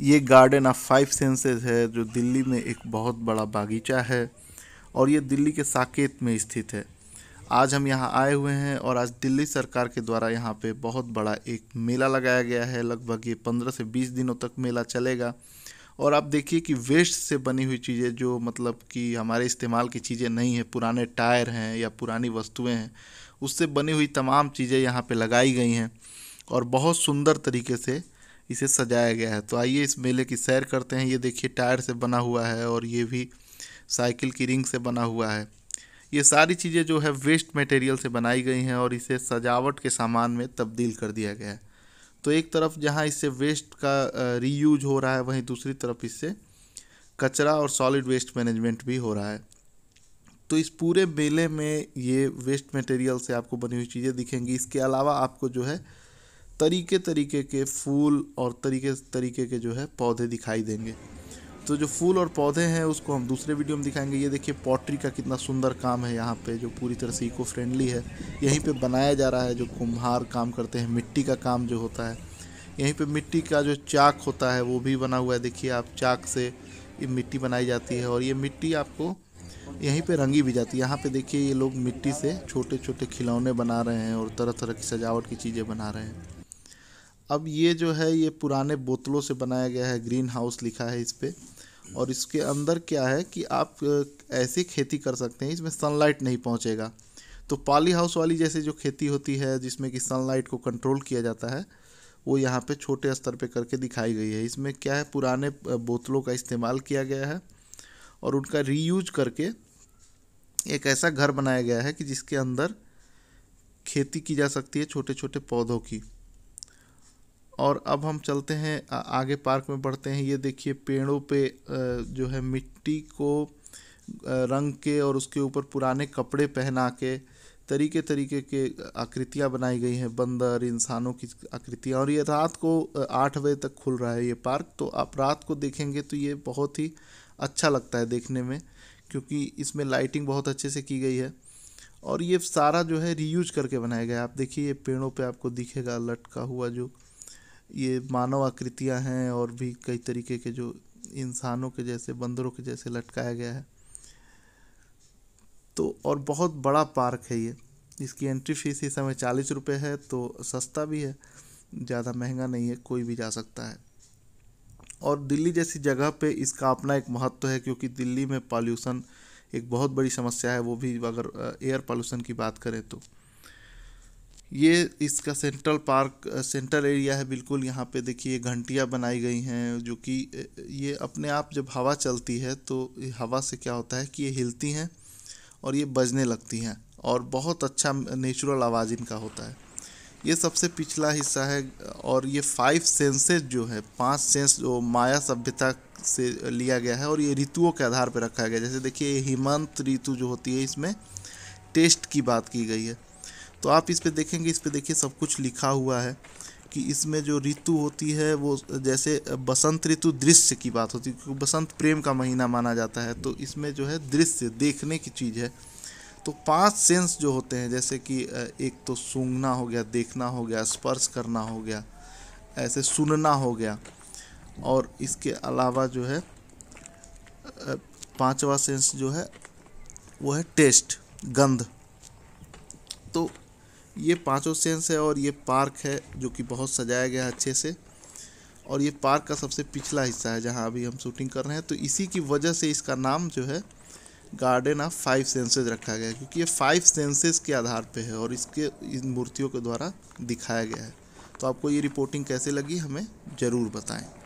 ये garden of five senses है जो दिल्ली में एक बहुत बड़ा बागीचा है और ये दिल्ली के साकेत में स्थित है आज हम यहाँ आए हुए हैं और आज दिल्ली सरकार के द्वारा यहाँ पे बहुत बड़ा एक मेला लगाया गया है लगभग ये पंद्रह से बीस दिनों तक मेला चलेगा और आप देखिए कि वेस्ट से बनी हुई चीज़ें जो मतलब कि हमारे इस्तेमाल की चीज़ें नहीं हैं पुराने टायर हैं या पुरानी वस्तुएं हैं उससे बनी हुई तमाम चीज़ें यहाँ पे लगाई गई हैं और बहुत सुंदर तरीके से इसे सजाया गया है तो आइए इस मेले की सैर करते हैं ये देखिए टायर से बना हुआ है और ये भी साइकिल की रिंग से बना हुआ है ये सारी चीज़ें जो है वेस्ट मटेरियल से बनाई गई हैं और इसे सजावट के सामान में तब्दील कर दिया गया है तो एक तरफ जहाँ इससे वेस्ट का रीयूज हो रहा है वहीं दूसरी तरफ इससे कचरा और सॉलिड वेस्ट मैनेजमेंट भी हो रहा है तो इस पूरे मेले में ये वेस्ट मटेरियल से आपको बनी हुई चीज़ें दिखेंगी इसके अलावा आपको जो है तरीके तरीके के फूल और तरीके तरीके के जो है पौधे दिखाई देंगे तो जो फूल और पौधे हैं उसको हम दूसरे वीडियो में दिखाएंगे ये देखिए पॉटरी का कितना सुंदर काम है यहाँ पे जो पूरी तरह से इको फ्रेंडली है यहीं पे बनाया जा रहा है जो कुम्हार काम करते हैं मिट्टी का काम जो होता है यहीं पे मिट्टी का जो चाक होता है वो भी बना हुआ है देखिए आप चाक से ये मिट्टी बनाई जाती है और ये मिट्टी आपको यहीं पर रंगी भी जाती है यहाँ पर देखिए ये लोग मिट्टी से छोटे छोटे खिलौने बना रहे हैं और तरह तरह की सजावट की चीज़ें बना रहे हैं अब ये जो है ये पुराने बोतलों से बनाया गया है ग्रीन हाउस लिखा है इस पर और इसके अंदर क्या है कि आप ऐसे खेती कर सकते हैं इसमें सनलाइट नहीं पहुंचेगा तो पाली हाउस वाली जैसे जो खेती होती है जिसमें कि सनलाइट को कंट्रोल किया जाता है वो यहाँ पे छोटे स्तर पे करके दिखाई गई है इसमें क्या है पुराने बोतलों का इस्तेमाल किया गया है और उनका रीयूज करके एक ऐसा घर बनाया गया है कि जिसके अंदर खेती की जा सकती है छोटे छोटे पौधों की और अब हम चलते हैं आगे पार्क में बढ़ते हैं ये देखिए पेड़ों पे जो है मिट्टी को रंग के और उसके ऊपर पुराने कपड़े पहना के तरीके तरीके के आकृतियाँ बनाई गई हैं बंदर इंसानों की आकृतियाँ और ये रात को आठ बजे तक खुल रहा है ये पार्क तो आप रात को देखेंगे तो ये बहुत ही अच्छा लगता है देखने में क्योंकि इसमें लाइटिंग बहुत अच्छे से की गई है और ये सारा जो है रीयूज करके बनाया गया आप देखिए ये पेड़ों पे आपको दिखेगा लटका हुआ जो ये मानव आकृतियाँ हैं और भी कई तरीके के जो इंसानों के जैसे बंदरों के जैसे लटकाया गया है तो और बहुत बड़ा पार्क है ये इसकी एंट्री फीस इस समय चालीस रुपये है तो सस्ता भी है ज़्यादा महंगा नहीं है कोई भी जा सकता है और दिल्ली जैसी जगह पे इसका अपना एक महत्व है क्योंकि दिल्ली में पॉल्यूशन एक बहुत बड़ी समस्या है वो भी अगर एयर पॉल्यूशन की बात करें तो ये इसका सेंट्रल पार्क सेंट्रल एरिया है बिल्कुल यहाँ पे देखिए घंटियाँ बनाई गई हैं जो कि ये अपने आप जब हवा चलती है तो हवा से क्या होता है कि ये हिलती हैं और ये बजने लगती हैं और बहुत अच्छा नेचुरल आवाज़ इनका होता है ये सबसे पिछला हिस्सा है और ये फाइव सेंसेस जो है पांच सेंस जो माया सभ्यता से लिया गया है और ये ऋतुओं के आधार पर रखा गया जैसे देखिए हिमंत ऋतु जो होती है इसमें टेस्ट की बात की गई है तो आप इस पर देखेंगे इस पर देखिए सब कुछ लिखा हुआ है कि इसमें जो ऋतु होती है वो जैसे बसंत ऋतु दृश्य की बात होती है क्योंकि बसंत प्रेम का महीना माना जाता है तो इसमें जो है दृश्य देखने की चीज़ है तो पांच सेंस जो होते हैं जैसे कि एक तो सूंघना हो गया देखना हो गया स्पर्श करना हो गया ऐसे सुनना हो गया और इसके अलावा जो है पांचवा सेंस जो है वो है टेस्ट गंध तो ये पांचों सेंस है और ये पार्क है जो कि बहुत सजाया गया है अच्छे से और ये पार्क का सबसे पिछला हिस्सा है जहाँ अभी हम शूटिंग कर रहे हैं तो इसी की वजह से इसका नाम जो है गार्डन ऑफ फाइव सेंसेज रखा गया है क्योंकि ये फाइव सेंसेज के आधार पे है और इसके इन मूर्तियों के द्वारा दिखाया गया है तो आपको ये रिपोर्टिंग कैसे लगी हमें ज़रूर बताएं